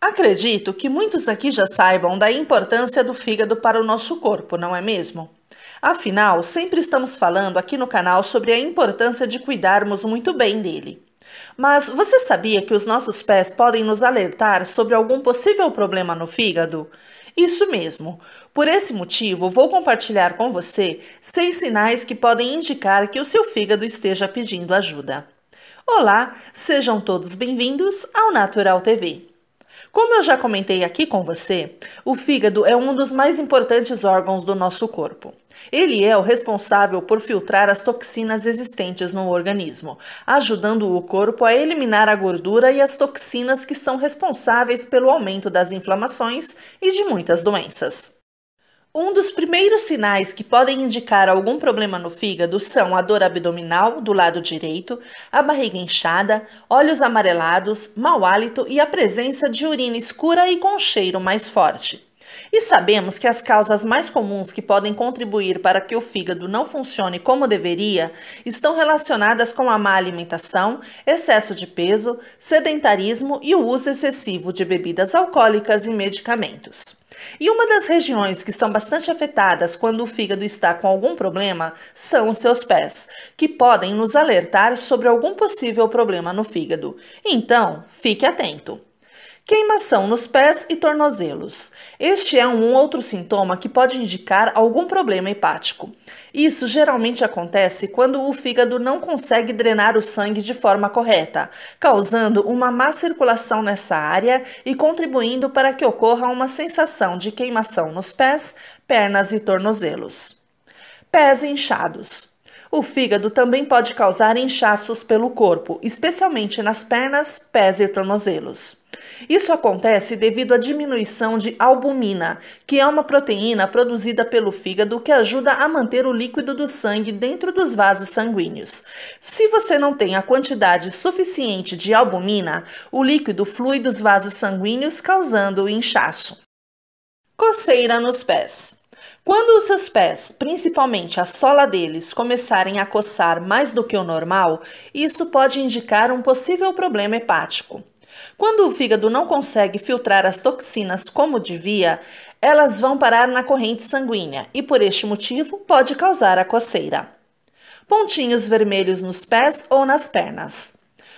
Acredito que muitos aqui já saibam da importância do fígado para o nosso corpo, não é mesmo? Afinal, sempre estamos falando aqui no canal sobre a importância de cuidarmos muito bem dele. Mas você sabia que os nossos pés podem nos alertar sobre algum possível problema no fígado? Isso mesmo. Por esse motivo, vou compartilhar com você seis sinais que podem indicar que o seu fígado esteja pedindo ajuda. Olá, sejam todos bem-vindos ao Natural TV. Como eu já comentei aqui com você, o fígado é um dos mais importantes órgãos do nosso corpo. Ele é o responsável por filtrar as toxinas existentes no organismo, ajudando o corpo a eliminar a gordura e as toxinas que são responsáveis pelo aumento das inflamações e de muitas doenças. Um dos primeiros sinais que podem indicar algum problema no fígado são a dor abdominal do lado direito, a barriga inchada, olhos amarelados, mau hálito e a presença de urina escura e com cheiro mais forte. E sabemos que as causas mais comuns que podem contribuir para que o fígado não funcione como deveria estão relacionadas com a má alimentação, excesso de peso, sedentarismo e o uso excessivo de bebidas alcoólicas e medicamentos. E uma das regiões que são bastante afetadas quando o fígado está com algum problema são os seus pés, que podem nos alertar sobre algum possível problema no fígado. Então, fique atento! Queimação nos pés e tornozelos. Este é um outro sintoma que pode indicar algum problema hepático. Isso geralmente acontece quando o fígado não consegue drenar o sangue de forma correta, causando uma má circulação nessa área e contribuindo para que ocorra uma sensação de queimação nos pés, pernas e tornozelos. Pés inchados. O fígado também pode causar inchaços pelo corpo, especialmente nas pernas, pés e tornozelos. Isso acontece devido à diminuição de albumina, que é uma proteína produzida pelo fígado que ajuda a manter o líquido do sangue dentro dos vasos sanguíneos. Se você não tem a quantidade suficiente de albumina, o líquido flui dos vasos sanguíneos, causando o inchaço. Coceira nos pés. Quando os seus pés, principalmente a sola deles, começarem a coçar mais do que o normal, isso pode indicar um possível problema hepático. Quando o fígado não consegue filtrar as toxinas como devia, elas vão parar na corrente sanguínea e, por este motivo, pode causar a coceira. Pontinhos vermelhos nos pés ou nas pernas.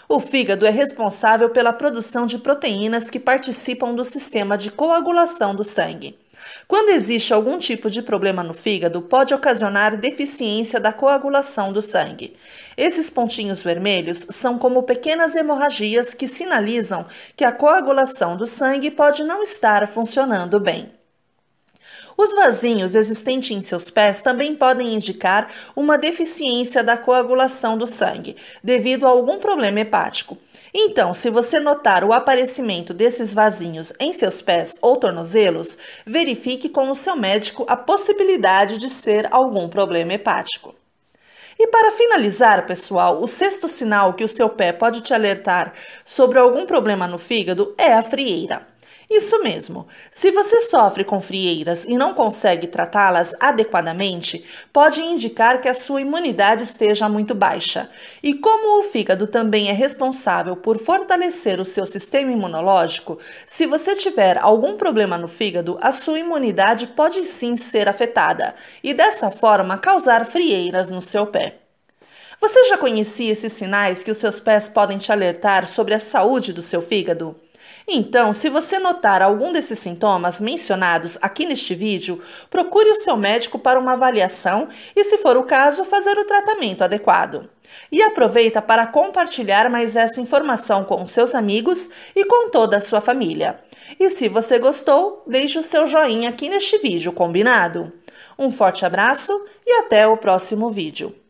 O fígado é responsável pela produção de proteínas que participam do sistema de coagulação do sangue. Quando existe algum tipo de problema no fígado, pode ocasionar deficiência da coagulação do sangue. Esses pontinhos vermelhos são como pequenas hemorragias que sinalizam que a coagulação do sangue pode não estar funcionando bem. Os vasinhos existentes em seus pés também podem indicar uma deficiência da coagulação do sangue, devido a algum problema hepático. Então, se você notar o aparecimento desses vasinhos em seus pés ou tornozelos, verifique com o seu médico a possibilidade de ser algum problema hepático. E para finalizar, pessoal, o sexto sinal que o seu pé pode te alertar sobre algum problema no fígado é a frieira. Isso mesmo. Se você sofre com frieiras e não consegue tratá-las adequadamente, pode indicar que a sua imunidade esteja muito baixa. E como o fígado também é responsável por fortalecer o seu sistema imunológico, se você tiver algum problema no fígado, a sua imunidade pode sim ser afetada e dessa forma causar frieiras no seu pé. Você já conhecia esses sinais que os seus pés podem te alertar sobre a saúde do seu fígado? Então, se você notar algum desses sintomas mencionados aqui neste vídeo, procure o seu médico para uma avaliação e, se for o caso, fazer o tratamento adequado. E aproveita para compartilhar mais essa informação com seus amigos e com toda a sua família. E se você gostou, deixe o seu joinha aqui neste vídeo, combinado? Um forte abraço e até o próximo vídeo.